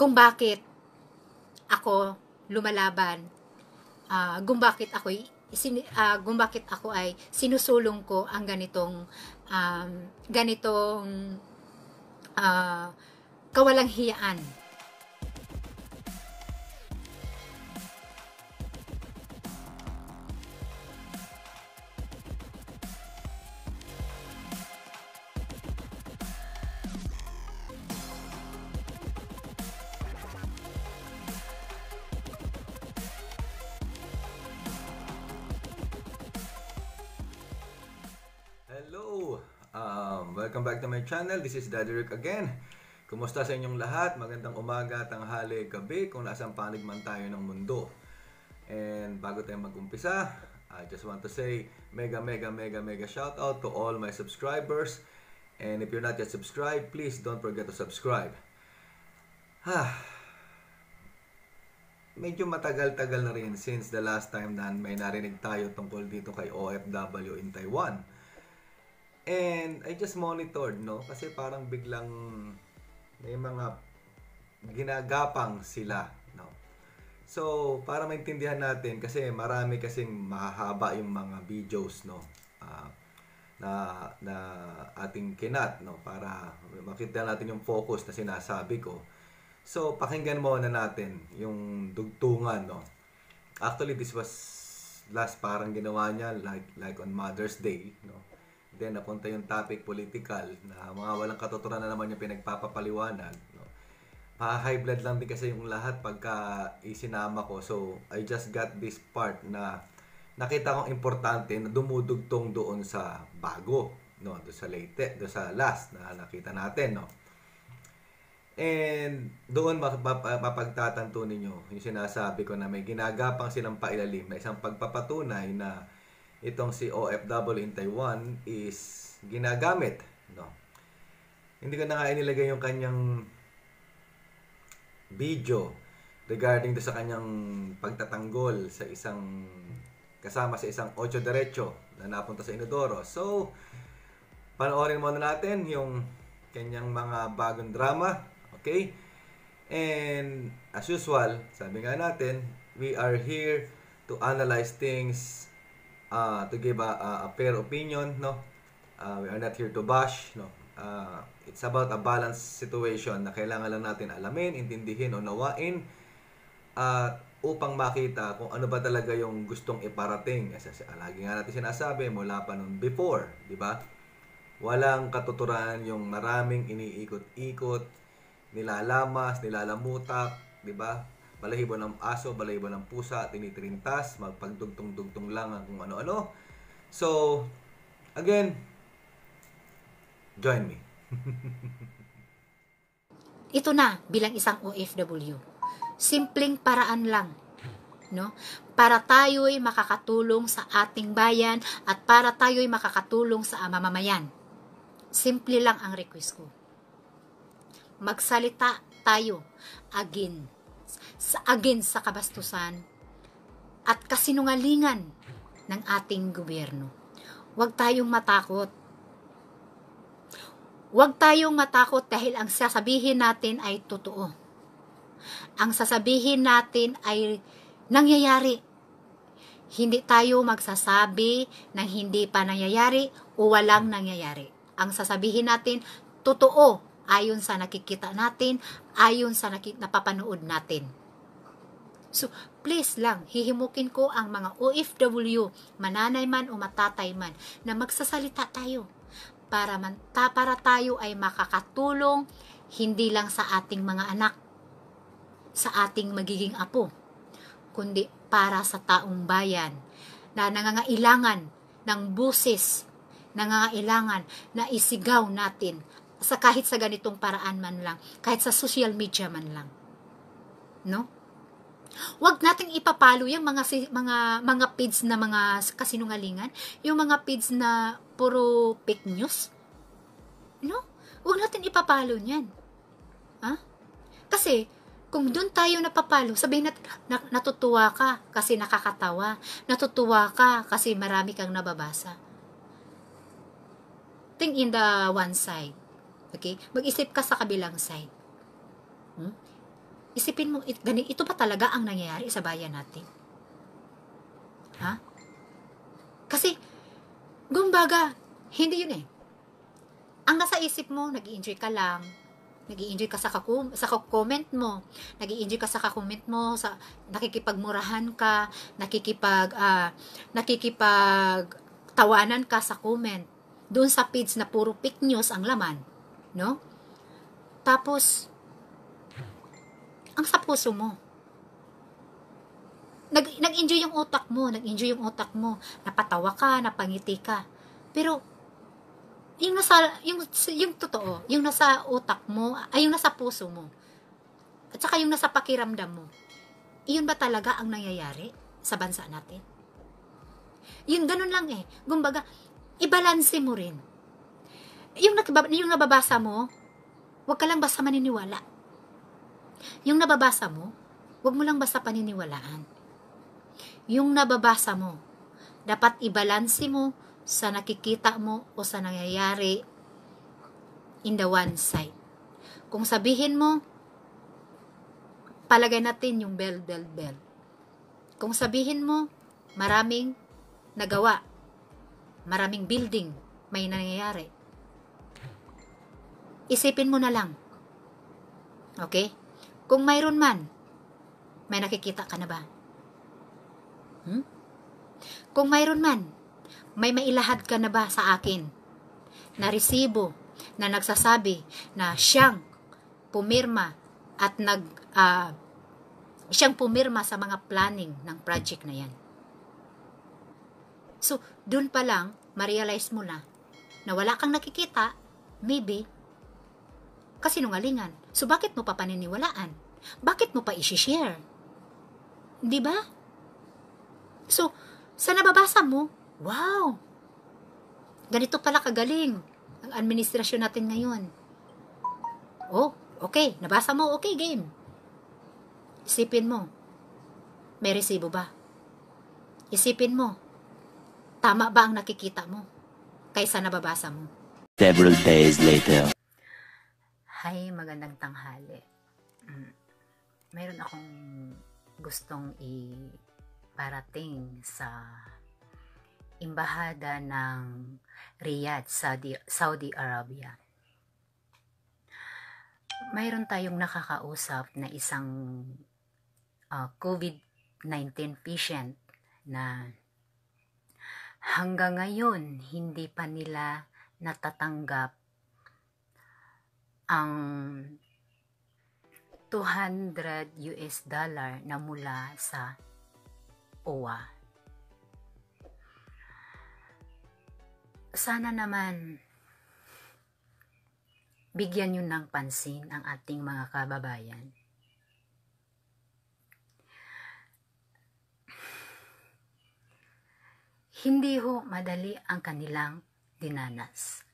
kung bakit ako lumalaban, uh, kung bakit ako sin, uh, ah, kung bakit ako ay sinusulong ko ang ganitong um, ganitong uh, kawalang hiyaan channel. This is Daddy Rick again. Kumusta sa inyong lahat? Magandang umaga, tanghali, gabi, kung nasaan panig man tayo ng mundo. And bago tayo mag-umpisa, I just want to say mega, mega, mega, mega shout out to all my subscribers. And if you're not yet subscribed, please don't forget to subscribe. Ha. Medyo matagal-tagal na rin since the last time na may narinig tayo tungkol dito kay OFW in Taiwan And I just monitored, no? Kasi parang biglang may mga ginagapang sila, no? So, para maintindihan natin, kasi marami kasing mahahaba yung mga videos, no? Uh, na, na ating kinat, no? Para makita natin yung focus na sinasabi ko. So, pakinggan mo na natin yung dugtungan, no? Actually, this was last parang ginawa niya like, like on Mother's Day, no? Then napunta yung topic political na mga walang katotohanan naman yung pinagpapapaliwanag. No? Pa-high blood lang din kasi yung lahat pagka isinama ko. So I just got this part na nakita kong importante na dumudugtong doon sa bago, no, doon sa late, doon sa last na nakita natin, no. And doon mapagtatanto ninyo yung sinasabi ko na may ginagapang silang pailalim na isang pagpapatunay na itong si OFW in Taiwan is ginagamit. No? Hindi ko na nga inilagay yung kanyang video regarding do sa kanyang pagtatanggol sa isang kasama sa isang Ocho Derecho na napunta sa Inodoro. So, panoorin muna natin yung kanyang mga bagong drama. Okay? And as usual, sabi nga natin, we are here to analyze things uh, to give a, a, a fair opinion, no? Uh, we are not here to bash, no? Uh, it's about a balanced situation na kailangan lang natin alamin, intindihin, unawain at uh, upang makita kung ano ba talaga yung gustong iparating. Kasi lagi nga natin sinasabi mula pa nung before, di ba? Walang katuturan yung maraming iniikot-ikot, nilalamas, nilalamutak, di ba? balahibo ng aso, balahibo ng pusa, tinitrintas, magpagdugtong-dugtong lang ang kung ano-ano. So, again, join me. Ito na bilang isang OFW. Simpleng paraan lang no? Para tayo'y makakatulong sa ating bayan at para tayo'y makakatulong sa mamamayan. Simple lang ang request ko. Magsalita tayo again sa against sa kabastusan at kasinungalingan ng ating gobyerno. Huwag tayong matakot. Huwag tayong matakot dahil ang sasabihin natin ay totoo. Ang sasabihin natin ay nangyayari. Hindi tayo magsasabi ng hindi pa nangyayari o walang nangyayari. Ang sasabihin natin, totoo ayon sa nakikita natin, ayon sa napapanood natin. So, please lang, hihimukin ko ang mga OFW, mananay man o matatay man, na magsasalita tayo para, man, ta, para tayo ay makakatulong hindi lang sa ating mga anak, sa ating magiging apo, kundi para sa taong bayan na nangangailangan ng busis, nangangailangan na isigaw natin sa kahit sa ganitong paraan man lang, kahit sa social media man lang. No? Huwag nating ipapalo yung mga mga mga feeds na mga kasinungalingan, yung mga feeds na puro fake news. No? Huwag natin ipapalo niyan. Ha? Huh? Kasi kung doon tayo napapalo, sabihin natin, natutuwa ka kasi nakakatawa. Natutuwa ka kasi marami kang nababasa. Think in the one side. Okay? Mag-isip ka sa kabilang side. Hmm? Isipin mo, ito pa talaga ang nangyayari sa bayan natin? Ha? Kasi, gumbaga, hindi yun eh. Ang nasa isip mo, nag enjoy ka lang, nag enjoy ka sa, kakum- sa comment mo, nag enjoy ka sa comment mo, sa nakikipagmurahan ka, nakikipag, uh, ah, nakikipag tawanan ka sa comment. Doon sa feeds na puro pick news ang laman, No? Tapos, ang sa puso mo. Nag, nag-enjoy yung utak mo, nag-enjoy yung utak mo, napatawa ka, napangiti ka. Pero, yung nasa, yung, yung totoo, yung nasa utak mo, ay yung nasa puso mo, at saka yung nasa pakiramdam mo, iyon ba talaga ang nangyayari sa bansa natin? Yun ganun lang eh. Gumbaga, ibalanse mo rin yung, yung nababasa mo, huwag ka lang basta maniniwala. Yung nababasa mo, huwag mo lang basta paniniwalaan. Yung nababasa mo, dapat ibalansi mo sa nakikita mo o sa nangyayari in the one side. Kung sabihin mo, palagay natin yung bell, bell, bell. Kung sabihin mo, maraming nagawa, maraming building, may nangyayari isipin mo na lang. Okay? Kung mayroon man, may nakikita ka na ba? Hmm? Kung mayroon man, may mailahad ka na ba sa akin? Na resibo, na nagsasabi na siyang pumirma at nag uh, siyang pumirma sa mga planning ng project na yan. So, dun pa lang, ma-realize mo na na wala kang nakikita, maybe kasinungalingan. So bakit mo pa paniniwalaan? Bakit mo pa i-share? 'Di ba? So, sa nababasa mo, wow. Ganito pala kagaling ang administrasyon natin ngayon. Oh, okay, nabasa mo, okay game. Isipin mo, may resibo ba? Isipin mo, tama ba ang nakikita mo kaysa nababasa mo? Several days later. Hi, magandang tanghali. Mm. Mayroon akong gustong iparating sa imbahada ng Riyadh, Saudi, Saudi Arabia. Mayroon tayong nakakausap na isang uh, ah, COVID-19 patient na hanggang ngayon hindi pa nila natatanggap ang 200 US dollar na mula sa OWA. Sana naman bigyan nyo ng pansin ang ating mga kababayan. Hindi ho madali ang kanilang dinanas.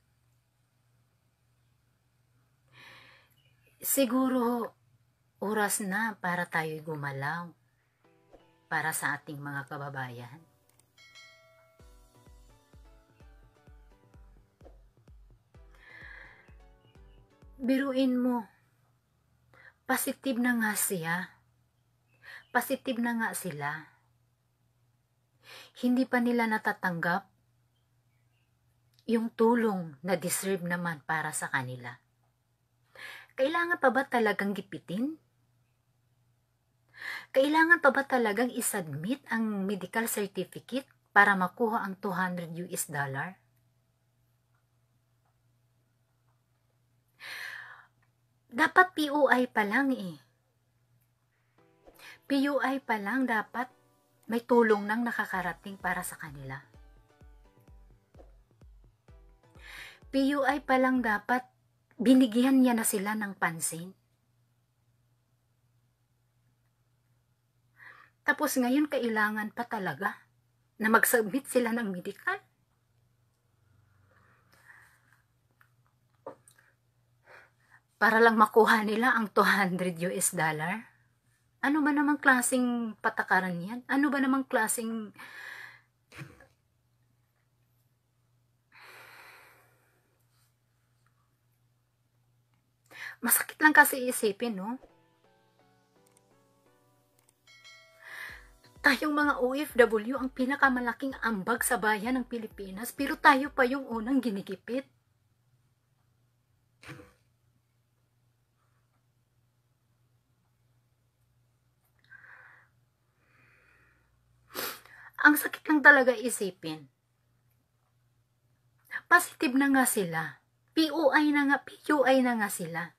Siguro, oras na para tayo gumalaw para sa ating mga kababayan. Biruin mo, positive na nga siya. Positive na nga sila. Hindi pa nila natatanggap yung tulong na deserve naman para sa kanila. Kailangan pa ba talagang gipitin? Kailangan pa ba talagang isubmit ang medical certificate para makuha ang 200 US dollar? Dapat POI pa lang eh. PUI pa lang dapat may tulong nang nakakarating para sa kanila. PUI pa lang dapat binigyan niya na sila ng pansin. Tapos ngayon kailangan pa talaga na mag-submit sila ng medical. Para lang makuha nila ang 200 US dollar. Ano ba namang klasing patakaran yan? Ano ba namang klasing Masakit lang kasi isipin, no? Tayong mga OFW ang pinakamalaking ambag sa bayan ng Pilipinas pero tayo pa yung unang ginigipit. Ang sakit lang talaga isipin. Positive na nga sila. POI na nga, PQI na nga sila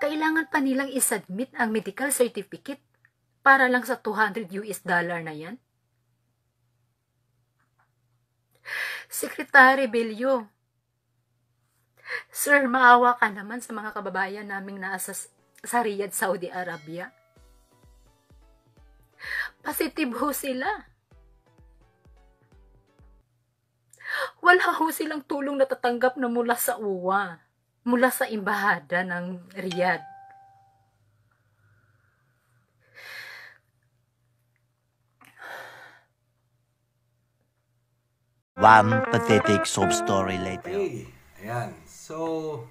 kailangan pa nilang isubmit ang medical certificate para lang sa 200 US dollar na yan? Secretary Belio, Sir, maawa ka naman sa mga kababayan naming nasa sa Riyadh, Saudi Arabia. Positive ho sila. Wala ho silang tulong tatanggap na mula sa uwa mula sa imbahada ng Riyadh. One pathetic sob story later. Okay. Ayan. So,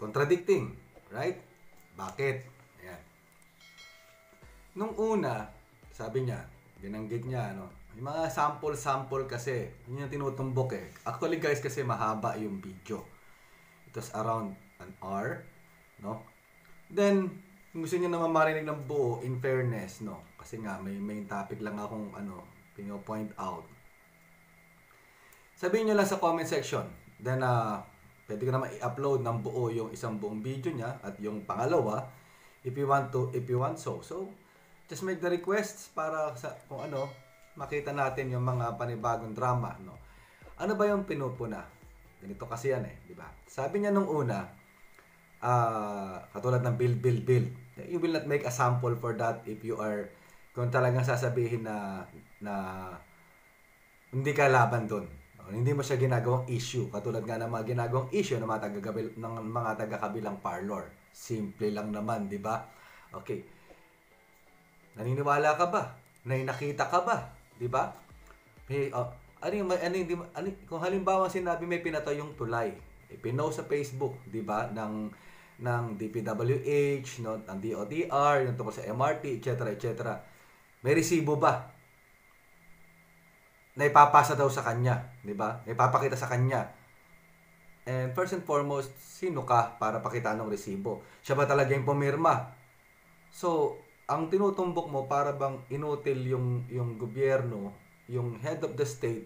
contradicting, right? Bakit? Ayan. Nung una, sabi niya, binanggit niya, ano, yung mga sample-sample kasi, yun yung tinutumbok eh. Actually guys, kasi mahaba yung video. It's around an hour, no? Then, kung gusto niyo naman marinig ng buo, in fairness, no? Kasi nga, may main topic lang akong, ano, pinopoint out. Sabihin niyo lang sa comment section. Then, uh, pwede ko naman i-upload ng buo yung isang buong video niya at yung pangalawa, if you want to, if you want so. So, just make the requests para sa, kung ano, makita natin yung mga panibagong drama, no? Ano ba yung pinupuna? Ganito kasi yan eh, di ba? Sabi niya nung una, uh, katulad ng build, build, build, you will not make a sample for that if you are, kung talagang sasabihin na, na hindi ka laban doon. Hindi mo siya ginagawang issue, katulad nga ng mga ginagawang issue ng mga, taga ng mga taga-kabilang parlor. Simple lang naman, di ba? Okay. Naniniwala ka ba? Nay nakita ka ba? Di ba? Hey, oh, ano yung, ano yung, ano, kung halimbawa sinabi may pinatay yung tulay, ipinow eh, sa Facebook, di ba, ng ng DPWH, no, ng DOTR, yung tungkol sa MRT, etc., etc. May resibo ba? Na ipapasa daw sa kanya, di ba? Na ipapakita sa kanya. And first and foremost, sino ka para pakita ng resibo? Siya ba talaga yung pumirma? So, ang tinutumbok mo para bang inutil yung yung gobyerno, yung head of the state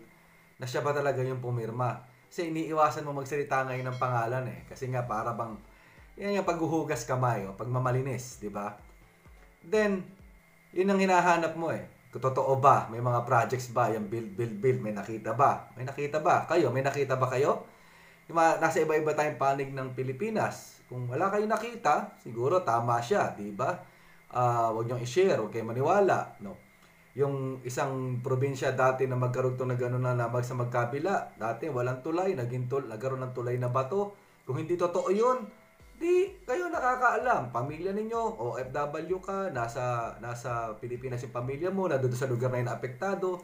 na siya ba talaga yung pumirma. Kasi iniiwasan mo magsalita ngayon ng pangalan eh. Kasi nga para bang yan yung paghuhugas kamay o oh, pagmamalinis, di ba? Then, yun ang hinahanap mo eh. Kung totoo ba? May mga projects ba? Yung build, build, build. May nakita ba? May nakita ba? Kayo? May nakita ba kayo? Yung mga, nasa iba-iba tayong panig ng Pilipinas. Kung wala kayong nakita, siguro tama siya, di ba? uh, wag niyong i-share, okay maniwala, no? Yung isang probinsya dati na magkarugtong na gano'n na labag sa magkabila, dati walang tulay, naging tul nagkaroon ng tulay na bato. Kung hindi totoo yun, di kayo nakakaalam. Pamilya ninyo, OFW ka, nasa, nasa Pilipinas yung pamilya mo, nandun sa lugar na inaapektado.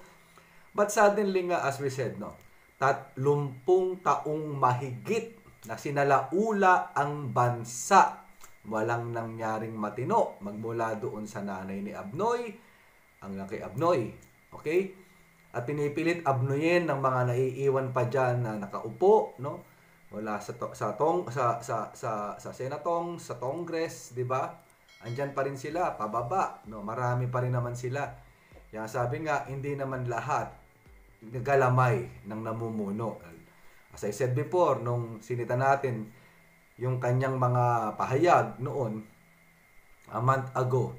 But suddenly nga, as we said, no, tatlumpung taong mahigit na sinalaula ang bansa Walang nangyaring matino magmula doon sa nanay ni Abnoy, ang laki Abnoy. Okay? At pinipilit abnoyin ng mga naiiwan pa diyan na nakaupo, no? Wala sa to, sa tong sa sa sa sa senatong, sa Congress, 'di ba? Andiyan pa rin sila, pababa, no? Marami pa rin naman sila. Kaya sabi nga, hindi naman lahat galamay ng namumuno. As I said before, nung sinita natin, yung kanyang mga pahayag noon a month ago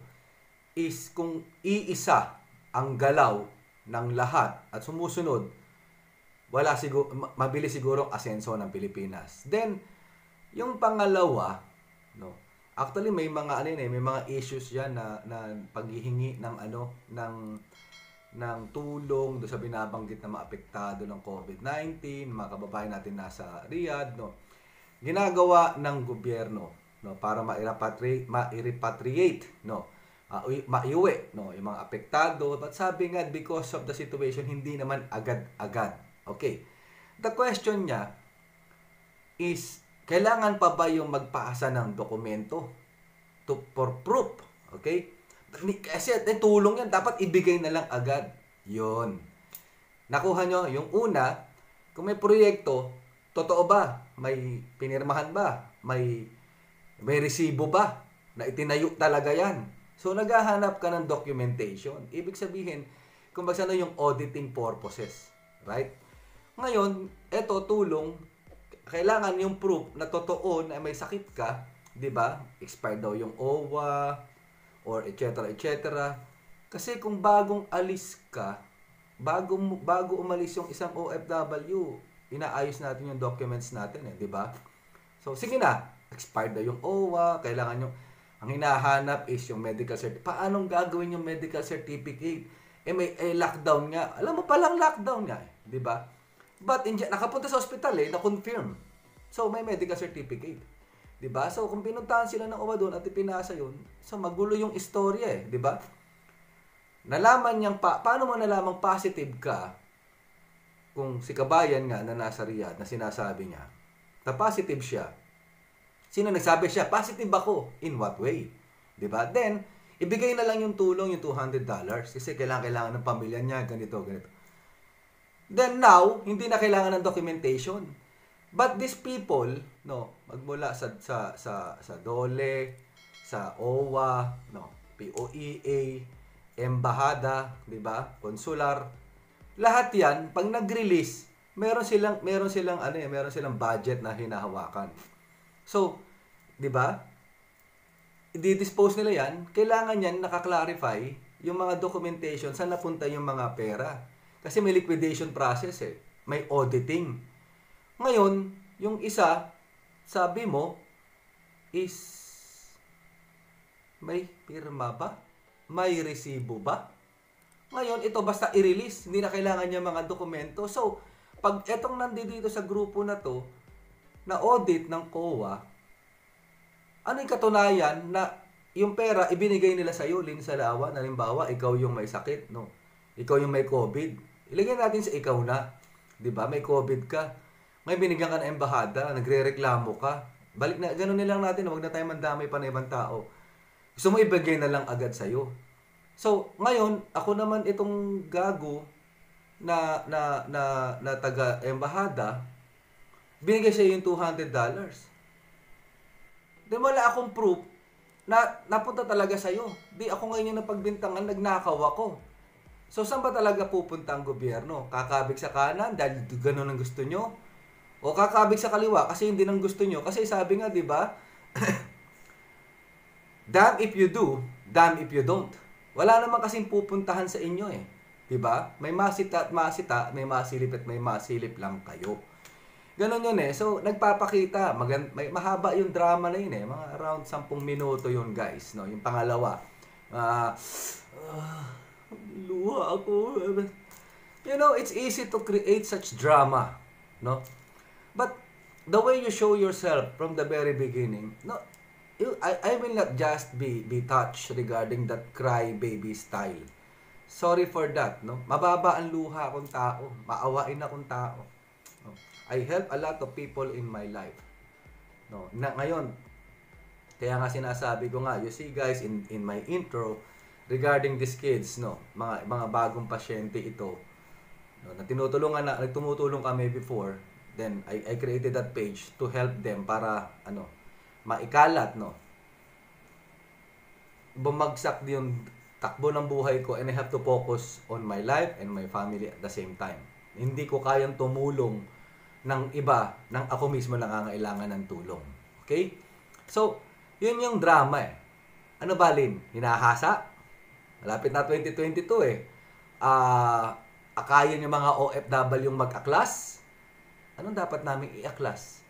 is kung iisa ang galaw ng lahat at sumusunod wala siguro mabilis siguro asenso ng Pilipinas. Then yung pangalawa, no. Actually may mga ano eh, may mga issues 'yan na na paghihingi ng ano ng ng tulong do sa binabanggit na maapektado ng COVID-19, mga kababayan natin nasa Riyadh, no ginagawa ng gobyerno no para ma-repatriate ma-repatriate no uh, no yung mga apektado but sabi nga because of the situation hindi naman agad-agad okay the question niya is kailangan pa ba yung magpaasa ng dokumento to for proof okay kasi eh, tulong yan dapat ibigay na lang agad yon nakuha nyo yung una kung may proyekto Totoo ba? May pinirmahan ba? May, may resibo ba? Na itinayo talaga yan. So, naghahanap ka ng documentation. Ibig sabihin, kung baga ano yung auditing purposes. Right? Ngayon, eto tulong, kailangan yung proof na totoo na may sakit ka, di ba? Expired daw yung OWA, or etc. etc. Kasi kung bagong alis ka, bago, bago umalis yung isang OFW, inaayos natin yung documents natin eh, di ba? So, sige na, expired na yung OWA, kailangan yung, ang hinahanap is yung medical certificate. Paanong gagawin yung medical certificate? Eh, may eh, lockdown nga. Alam mo palang lockdown nga eh, di ba? But, in, nakapunta sa hospital eh, na-confirm. So, may medical certificate. Di ba? So, kung pinuntahan sila ng OWA doon at ipinasa yun, so magulo yung istorya eh, di ba? Nalaman niyang, pa, paano mo nalaman positive ka kung si kabayan nga na nasa Riyadh na sinasabi niya, na positive siya. Sino nagsabi siya, positive ako? In what way? ba diba? Then, ibigay na lang yung tulong, yung $200 kasi kailangan, kailangan ng pamilya niya, ganito, ganito. Then now, hindi na kailangan ng documentation. But these people, no, magmula sa sa sa sa Dole, sa OWA, no, POEA, Embahada, 'di ba? Consular, lahat 'yan pag nag-release, meron silang meron silang ano eh, meron silang budget na hinahawakan. So, 'di ba? I-dispose nila 'yan, kailangan 'yan naka-clarify yung mga documentation saan napunta yung mga pera. Kasi may liquidation process eh, may auditing. Ngayon, yung isa, sabi mo is may pirma ba? May resibo ba? Ngayon, ito basta i-release. Hindi na kailangan niya mga dokumento. So, pag etong nandito sa grupo na to, na audit ng COA, ano yung katunayan na yung pera ibinigay nila sa iyo, Lin Salawa, halimbawa, ikaw yung may sakit, no? Ikaw yung may COVID. Ilagay natin sa ikaw na, 'di ba? May COVID ka. May binigyan ka ng embahada, nagrereklamo ka. Balik na ganun nilang natin, wag na tayong mandamay pa na ibang tao. Gusto mo ibigay na lang agad sa iyo. So, ngayon, ako naman itong gago na na na, na taga embahada, binigay siya yung 200 dollars. Di wala akong proof na napunta talaga sa sa'yo. Di ako ngayon yung napagbintangan, nagnakaw ako. So, saan ba talaga pupunta ang gobyerno? Kakabig sa kanan dahil ganun ang gusto nyo? O kakabig sa kaliwa kasi hindi nang gusto nyo? Kasi sabi nga, di ba? damn if you do, damn if you don't. Wala naman kasing pupuntahan sa inyo eh. 'Di ba? May masita at masita, may masilip at may masilip lang kayo. Ganon yun eh. So, nagpapakita. Magan may, mahaba yung drama na yun eh. Mga around 10 minuto yun guys. No? Yung pangalawa. Uh, uh, luha ako. You know, it's easy to create such drama. No? But the way you show yourself from the very beginning, no, I, I will not just be, be touched regarding that cry baby style. Sorry for that, no? Mababa ang luha akong tao. Maawain akong tao. No? I help a lot of people in my life. No? Na, ngayon, kaya nga sinasabi ko nga, you see guys, in, in my intro, regarding these kids, no? Mga, mga bagong pasyente ito, no? na tinutulungan na, nagtumutulong kami before, then I, I created that page to help them para, ano, maikalat, no? Bumagsak yung takbo ng buhay ko and I have to focus on my life and my family at the same time. Hindi ko kayang tumulong ng iba nang ako mismo nangangailangan ng tulong. Okay? So, yun yung drama eh. Ano ba, Lin? Hinahasa? Malapit na 2022 eh. Ah, uh, akayin yung mga OFW yung mag-aklas? Anong dapat namin i-aklas?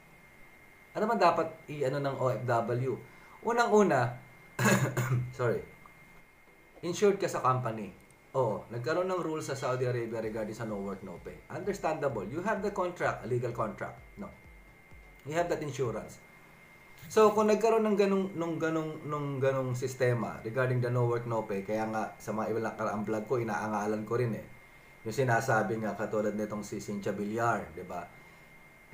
Ano man dapat i-ano ng OFW? Unang-una, sorry, insured ka sa company. Oo, nagkaroon ng rules sa Saudi Arabia regarding sa no work, no pay. Understandable. You have the contract, a legal contract. No. You have that insurance. So, kung nagkaroon ng ganong, nung ganong, nung ganong sistema regarding the no work, no pay, kaya nga sa mga ilang karaang vlog ko, inaangalan ko rin eh. Yung sinasabi nga katulad nitong si Cynthia Villar, di ba?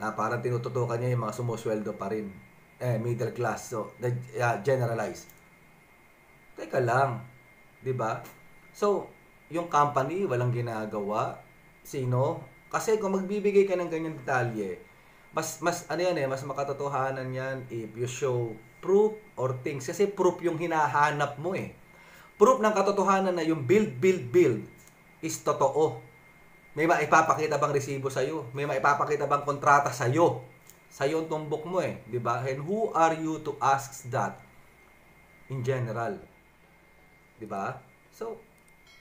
na parang tinututukan niya yung mga sumusweldo pa rin. Eh, middle class. So, uh, generalize. Teka lang. ba? Diba? So, yung company, walang ginagawa. Sino? Kasi kung magbibigay ka ng ganyan detalye, mas, mas, ano yan eh, mas makatotohanan yan if you show proof or things. Kasi proof yung hinahanap mo eh. Proof ng katotohanan na yung build, build, build is totoo may maipapakita bang resibo sa iyo? May maipapakita bang kontrata sa iyo? Sa iyo tumbok mo eh, 'di ba? And who are you to ask that in general? 'Di ba? So,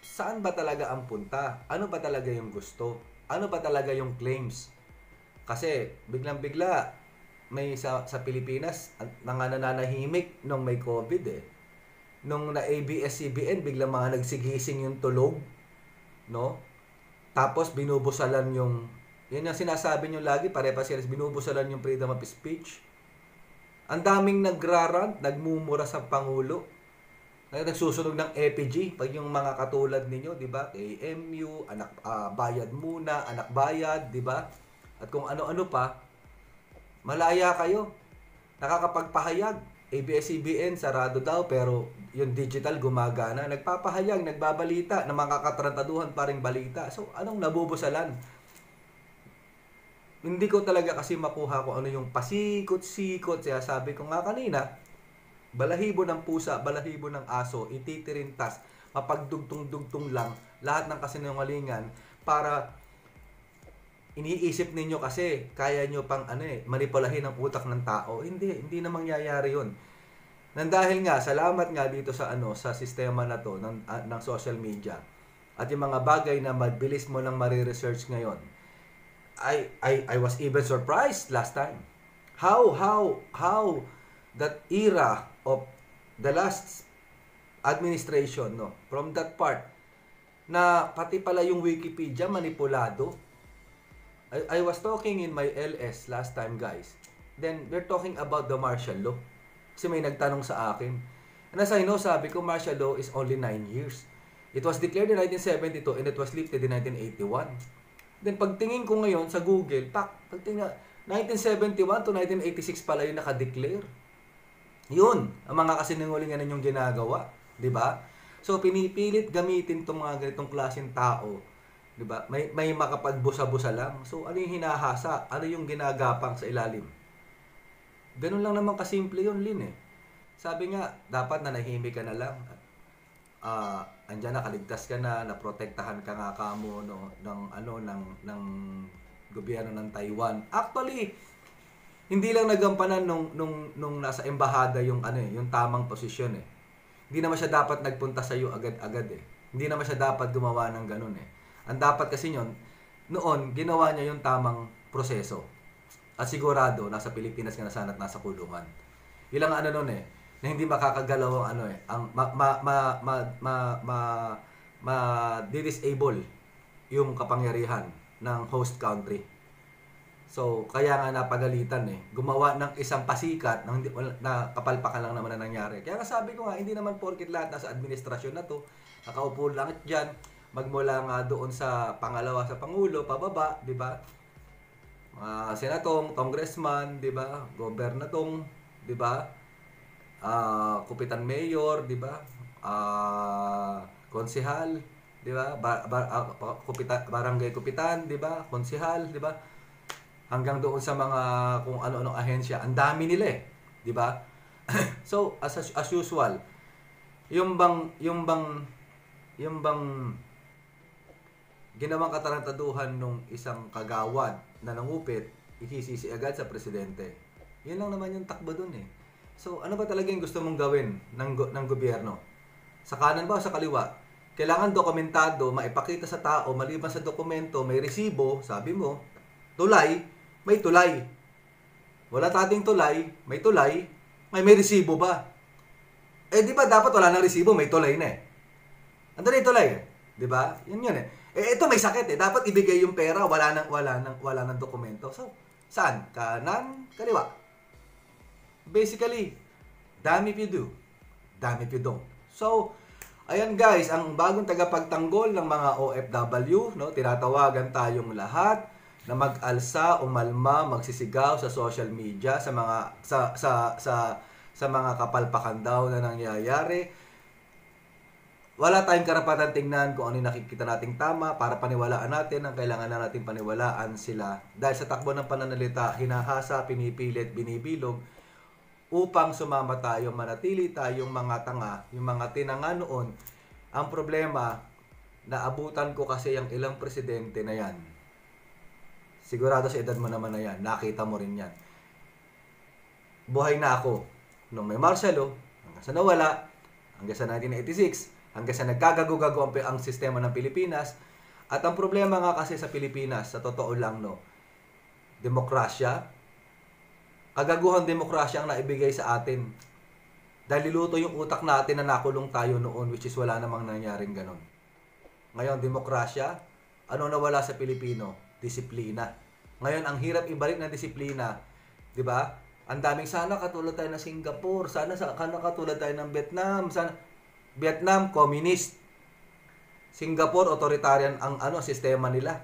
saan ba talaga ang punta? Ano ba talaga yung gusto? Ano ba talaga yung claims? Kasi biglang-bigla may sa, sa Pilipinas nananahimik nung may COVID eh. Nung na ABS-CBN biglang mga nagsigising yung tulog, no? Tapos binubusalan yung yun yung sinasabi nyo lagi, pare pa sila, binubusalan yung freedom of speech. Ang daming nagrarant, nagmumura sa Pangulo. Nagsusunog ng EPG pag yung mga katulad ninyo, di ba? AMU, anak uh, bayad muna, anak bayad, di ba? At kung ano-ano pa, malaya kayo. Nakakapagpahayag. ABS-CBN sarado daw pero yung digital gumagana. Nagpapahayag, nagbabalita na makakatrantaduhan pa rin balita. So anong nabubusalan? Hindi ko talaga kasi makuha ko ano yung pasikot-sikot. Kaya sabi ko nga kanina, balahibo ng pusa, balahibo ng aso, ititirintas, mapagdugtong-dugtong lang lahat ng kasinungalingan para iniisip ninyo kasi kaya nyo pang ano eh, manipulahin ang utak ng tao. Hindi, hindi na mangyayari yun. Nang dahil nga, salamat nga dito sa ano sa sistema na to ng, uh, ng social media at yung mga bagay na mabilis mo lang mare-research ngayon. I, I, I was even surprised last time. How, how, how that era of the last administration, no, from that part, na pati pala yung Wikipedia manipulado I, I was talking in my LS last time, guys. Then, we're talking about the martial law. Kasi may nagtanong sa akin. And as I know, sabi ko, martial law is only 9 years. It was declared in 1972 and it was lifted in 1981. Then, pagtingin ko ngayon sa Google, pak, pagtingin 1971 to 1986 pala yung nakadeclare. Yun, ang mga kasinungalingan ninyong ginagawa. ba? Diba? So, pinipilit gamitin itong mga ganitong klaseng tao 'di ba? May may makapagbusa-busa lang. So ano yung hinahasa? Ano yung ginagapang sa ilalim? Ganun lang naman kasimple yun, Lin eh. Sabi nga, dapat na nahimik ka na lang. Ah, uh, andyan na kaligtas ka na, naprotektahan ka nga kamo no, ng ano ng ng gobyerno ng Taiwan. Actually, hindi lang nagampanan nung nung nung nasa embahada yung ano eh, yung tamang posisyon eh. Hindi naman siya dapat nagpunta sa iyo agad-agad eh. Hindi naman siya dapat gumawa ng ganun eh. Ang dapat kasi yon noon, ginawa niya yung tamang proseso. At sigurado, nasa Pilipinas nga na sana at nasa kulungan. Ilang ano noon eh, na hindi makakagalaw ang ano eh, ang ma ma ma ma ma, ma, ma disable yung kapangyarihan ng host country. So, kaya nga napagalitan eh. Gumawa ng isang pasikat na, hindi, na kapalpakan lang naman na nangyari. Kaya nga sabi ko nga, hindi naman porkit lahat nasa administrasyon na to, nakaupo lang dyan, magmula nga doon sa pangalawa sa pangulo pababa, 'di ba? Mga senatong, congressman, 'di ba? Gobernatong, 'di ba? Ah, uh, kupitan mayor, 'di ba? Ah, uh, konsehal, 'di ba? Bar, bar, uh, ah, kupitan, barangay kupitan, 'di ba? Konsehal, 'di ba? Hanggang doon sa mga kung ano-anong ahensya, ang dami nila eh, 'di ba? so, as as usual, yung bang yung bang yung bang ginawang katarantaduhan nung isang kagawad na nangupit, isisisi agad sa presidente. Yan lang naman yung takbo dun eh. So, ano ba talaga yung gusto mong gawin ng, ng gobyerno? Sa kanan ba o sa kaliwa? Kailangan dokumentado, maipakita sa tao, maliban sa dokumento, may resibo, sabi mo, tulay, may tulay. Wala tating tulay, may tulay, may may resibo ba? Eh, di ba dapat wala nang resibo, may tulay na eh. Andun na yung tulay eh. Di ba? Yun yun eh. Eh, ito may sakit eh. Dapat ibigay yung pera, wala nang wala nang wala nang dokumento. So, saan? Kanan, kaliwa. Basically, dami if you do, damn if you don't. So, ayan guys, ang bagong tagapagtanggol ng mga OFW, no, tinatawagan tayong lahat na mag-alsa, umalma, magsisigaw sa social media sa mga sa sa sa sa mga kapalpakan daw na nangyayari wala tayong karapatan tingnan kung ano yung nakikita nating tama para paniwalaan natin ang kailangan na natin paniwalaan sila. Dahil sa takbo ng pananalita, hinahasa, pinipilit, binibilog upang sumama tayo, manatili tayong mga tanga, yung mga tinanga noon. Ang problema, naabutan ko kasi yung ilang presidente na yan. Sigurado sa edad mo naman na yan, nakita mo rin yan. Buhay na ako. Nung may Marcelo, hanggang sa nawala, hanggang sa 1986, hanggang sa nagkagago-gago ang, ang sistema ng Pilipinas. At ang problema nga kasi sa Pilipinas, sa totoo lang, no, demokrasya, kagaguhan demokrasya ang naibigay sa atin. Dahil luto yung utak natin na nakulong tayo noon, which is wala namang nangyaring ganun. Ngayon, demokrasya, ano na wala sa Pilipino? Disiplina. Ngayon, ang hirap ibalik ng disiplina, di ba? Ang daming sana katulad tayo ng Singapore, sana, sana katulad tayo ng Vietnam, sana Vietnam communist. Singapore authoritarian ang ano sistema nila.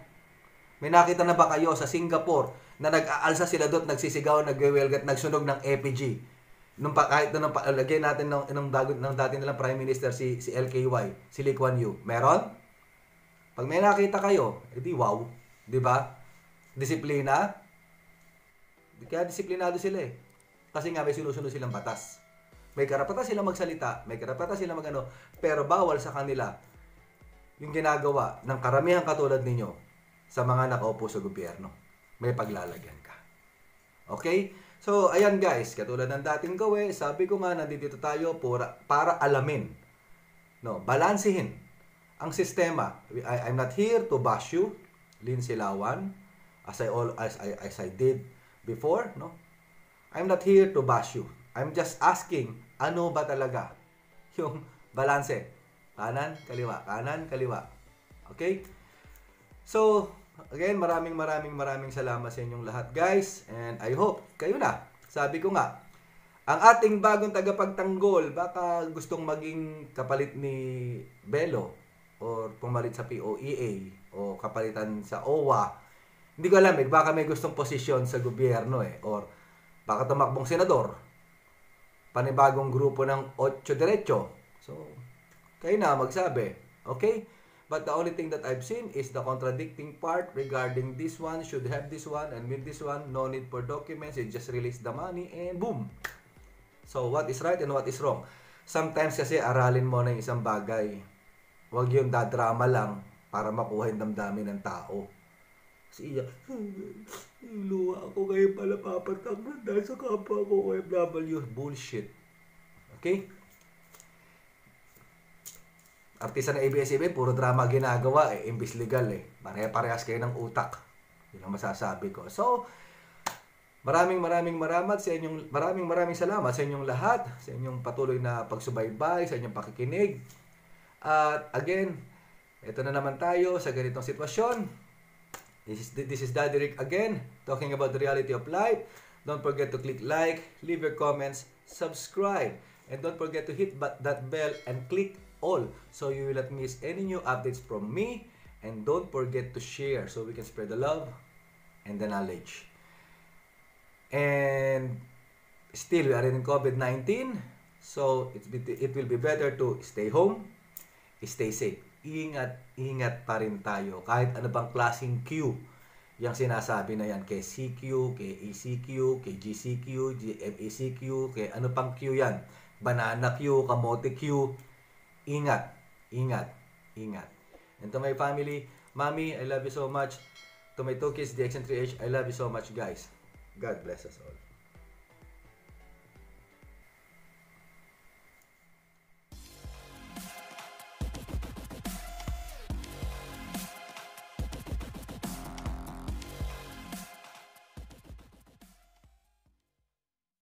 May nakita na ba kayo sa Singapore na nag-aalsa sila doon, nagsisigaw, nagwewelgat, nagsunog ng APG? Nung pa, kahit nung pa, natin ng, ng, bago, ng dati nilang Prime Minister si, si LKY, si Lee Kuan Yew. Meron? Pag may nakita kayo, edi wow. Di ba? Disiplina. Kaya disiplinado sila eh. Kasi nga may sinusunod silang batas. May karapatan sila magsalita, may karapatan sila magano, pero bawal sa kanila yung ginagawa ng karamihan katulad ninyo sa mga nakaupo sa gobyerno. May paglalagyan ka. Okay? So, ayan guys, katulad ng dating gawin, sabi ko nga, nandito tayo para, para alamin. No, balansihin ang sistema. I, I'm not here to bash you, Lin Silawan, as I, all, as I, as I did before, no? I'm not here to bash you. I'm just asking ano ba talaga yung balanse. Kanan, kaliwa, kanan, kaliwa. Okay? So, again, maraming maraming maraming salamat sa inyong lahat guys. And I hope, kayo na. Sabi ko nga, ang ating bagong tagapagtanggol, baka gustong maging kapalit ni Belo or pumalit sa POEA o kapalitan sa OWA. Hindi ko alam eh, baka may gustong posisyon sa gobyerno eh or baka tumakbong senador panibagong grupo ng 8 Derecho. So, kayo na magsabi. Okay? But the only thing that I've seen is the contradicting part regarding this one should have this one and with this one, no need for documents, you just release the money and boom! So, what is right and what is wrong? Sometimes kasi aralin mo na yung isang bagay. Huwag yung dadrama lang para makuha yung damdamin ng tao. Kasi iyak. Luha ako ngayon pala papatak na dahil sa kapwa ko OFW. Bullshit. Okay? Artista ng ABS-CBN, puro drama ginagawa eh. Imbis legal eh. Pare-parehas kayo ng utak. Yun ang masasabi ko. So, Maraming maraming maramat sa inyong maraming maraming salamat sa inyong lahat, sa inyong patuloy na pagsubaybay, sa inyong pakikinig. At again, ito na naman tayo sa ganitong sitwasyon. This is, this is Daddy again, talking about the reality of life. Don't forget to click like, leave your comments, subscribe, and don't forget to hit that bell and click all so you will not miss any new updates from me. And don't forget to share so we can spread the love and the knowledge. And still, we are in COVID 19, so it will be better to stay home, stay safe. ingat-ingat pa rin tayo kahit ano bang klaseng queue yung sinasabi na yan kay CQ, kay ECQ, kay GCQ, GMECQ, kay ano pang Q yan. Banana Q, kamote Q. Ingat, ingat, ingat. And to my family, Mommy, I love you so much. To my two kids, DX 3H, I love you so much, guys. God bless us all.